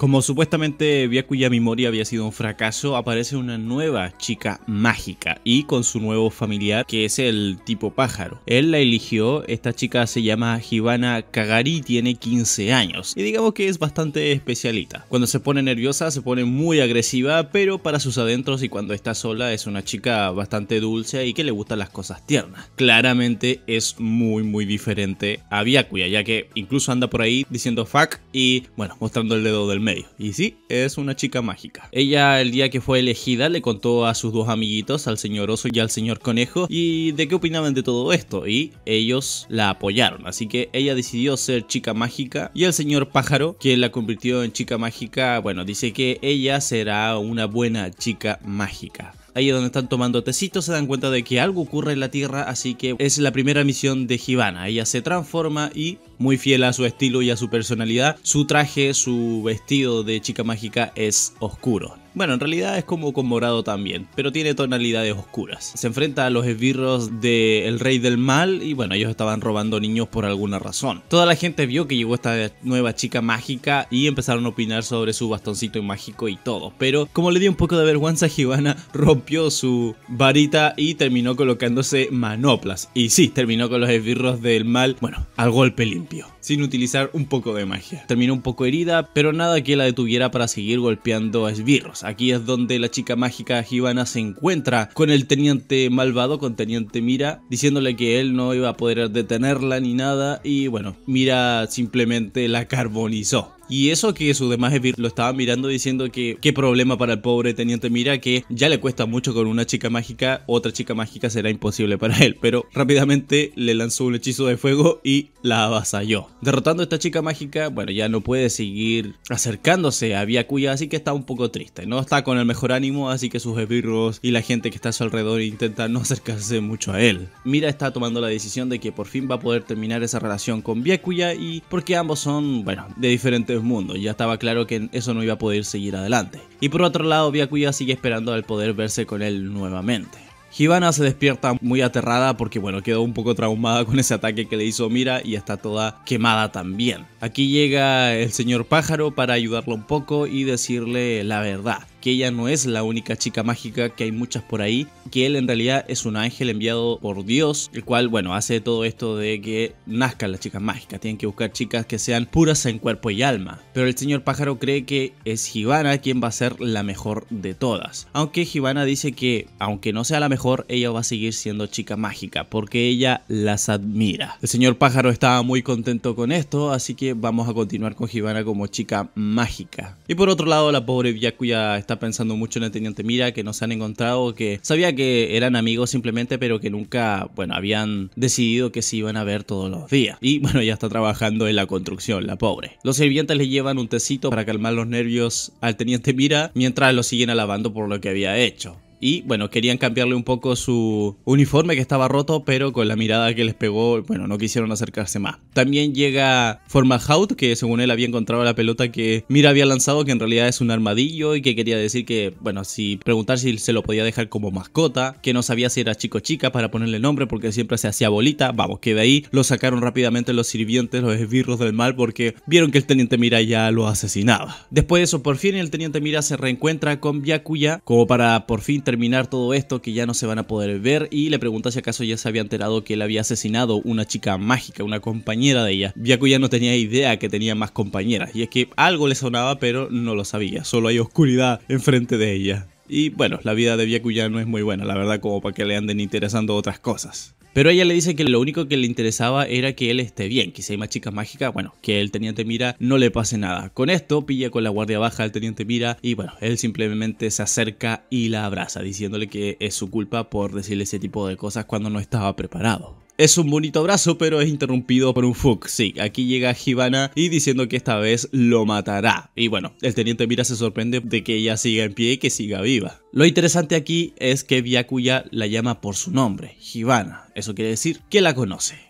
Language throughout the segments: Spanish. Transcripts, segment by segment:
Como supuestamente Byakuya Mimori había sido un fracaso, aparece una nueva chica mágica y con su nuevo familiar que es el tipo pájaro. Él la eligió, esta chica se llama Hibana Kagari, tiene 15 años y digamos que es bastante especialita. Cuando se pone nerviosa se pone muy agresiva, pero para sus adentros y cuando está sola es una chica bastante dulce y que le gustan las cosas tiernas. Claramente es muy muy diferente a Byakuya, ya que incluso anda por ahí diciendo fuck y bueno, mostrando el dedo del medio. Y sí, es una chica mágica. Ella el día que fue elegida le contó a sus dos amiguitos, al señor oso y al señor conejo, y de qué opinaban de todo esto. Y ellos la apoyaron. Así que ella decidió ser chica mágica. Y el señor pájaro, quien la convirtió en chica mágica, bueno, dice que ella será una buena chica mágica. Ahí donde están tomando tecito se dan cuenta de que algo ocurre en la Tierra, así que es la primera misión de Givana. Ella se transforma y muy fiel a su estilo y a su personalidad. Su traje, su vestido de chica mágica es oscuro. Bueno, en realidad es como con morado también, pero tiene tonalidades oscuras. Se enfrenta a los esbirros del Rey del Mal y bueno, ellos estaban robando niños por alguna razón. Toda la gente vio que llegó esta nueva chica mágica y empezaron a opinar sobre su bastoncito mágico y todo. Pero como le dio un poco de vergüenza, Givana rompió su varita y terminó colocándose manoplas. Y sí, terminó con los esbirros del mal, bueno, al golpe limpio sin utilizar un poco de magia. Terminó un poco herida, pero nada que la detuviera para seguir golpeando a esbirros. Aquí es donde la chica mágica Givana se encuentra con el teniente malvado, con teniente Mira, diciéndole que él no iba a poder detenerla ni nada y bueno, Mira simplemente la carbonizó. Y eso que su demás lo estaban mirando diciendo que qué problema para el pobre teniente Mira que ya le cuesta mucho con una chica mágica, otra chica mágica será imposible para él, pero rápidamente le lanzó un hechizo de fuego y la avasalló. Derrotando a esta chica mágica, bueno, ya no puede seguir acercándose a Byakuya, así que está un poco triste, no está con el mejor ánimo, así que sus esbirros y la gente que está a su alrededor Intentan no acercarse mucho a él. Mira está tomando la decisión de que por fin va a poder terminar esa relación con viacuya y porque ambos son, bueno, de diferentes mundo ya estaba claro que eso no iba a poder seguir adelante. Y por otro lado, Byakuya sigue esperando al poder verse con él nuevamente. Hibana se despierta muy aterrada porque bueno, quedó un poco traumada con ese ataque que le hizo Mira y está toda quemada también. Aquí llega el señor pájaro para ayudarlo un poco y decirle la verdad que ella no es la única chica mágica, que hay muchas por ahí, que él en realidad es un ángel enviado por Dios, el cual, bueno, hace todo esto de que nazcan las chicas mágicas, tienen que buscar chicas que sean puras en cuerpo y alma. Pero el señor pájaro cree que es Hibana quien va a ser la mejor de todas, aunque Hibana dice que, aunque no sea la mejor, ella va a seguir siendo chica mágica, porque ella las admira. El señor pájaro estaba muy contento con esto, así que vamos a continuar con Hibana como chica mágica. Y por otro lado, la pobre Byakuya está pensando mucho en el teniente Mira, que no se han encontrado, que sabía que eran amigos simplemente, pero que nunca, bueno, habían decidido que se iban a ver todos los días. Y bueno, ya está trabajando en la construcción, la pobre. Los sirvientes le llevan un tecito para calmar los nervios al teniente Mira mientras lo siguen alabando por lo que había hecho. Y bueno, querían cambiarle un poco su uniforme que estaba roto, pero con la mirada que les pegó, bueno, no quisieron acercarse más. También llega Formalhaut, que según él había encontrado la pelota que Mira había lanzado, que en realidad es un armadillo y que quería decir que, bueno, si preguntar si se lo podía dejar como mascota, que no sabía si era chico o chica para ponerle nombre porque siempre se hacía bolita. Vamos, que de ahí lo sacaron rápidamente los sirvientes, los esbirros del mal, porque vieron que el teniente Mira ya lo asesinaba. Después de eso, por fin el teniente Mira se reencuentra con yakuya como para por fin terminar todo esto, que ya no se van a poder ver, y le pregunta si acaso ya se había enterado que él había asesinado una chica mágica, una compañera de ella. Yaku ya no tenía idea que tenía más compañeras, y es que algo le sonaba pero no lo sabía, solo hay oscuridad enfrente de ella. Y bueno, la vida de Byakuya no es muy buena, la verdad, como para que le anden interesando otras cosas. Pero ella le dice que lo único que le interesaba era que él esté bien, que si hay más chicas mágicas, bueno, que el teniente Mira no le pase nada. Con esto pilla con la guardia baja al teniente Mira y bueno, él simplemente se acerca y la abraza, diciéndole que es su culpa por decirle ese tipo de cosas cuando no estaba preparado. Es un bonito abrazo, pero es interrumpido por un fuck. Sí, aquí llega Hibana y diciendo que esta vez lo matará. Y bueno, el teniente Mira se sorprende de que ella siga en pie y que siga viva. Lo interesante aquí es que Byakuya la llama por su nombre, Hibana. Eso quiere decir que la conoce.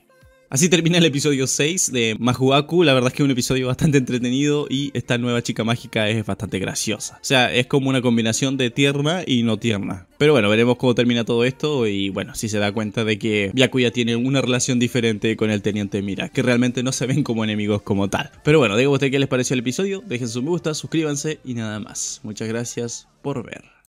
Así termina el episodio 6 de Majuaku. La verdad es que es un episodio bastante entretenido y esta nueva chica mágica es bastante graciosa. O sea, es como una combinación de tierna y no tierna. Pero bueno, veremos cómo termina todo esto y bueno, si se da cuenta de que Byakuya tiene una relación diferente con el Teniente Mira, que realmente no se ven como enemigos como tal. Pero bueno, digo a qué les pareció el episodio, dejen su me gusta, suscríbanse y nada más. Muchas gracias por ver.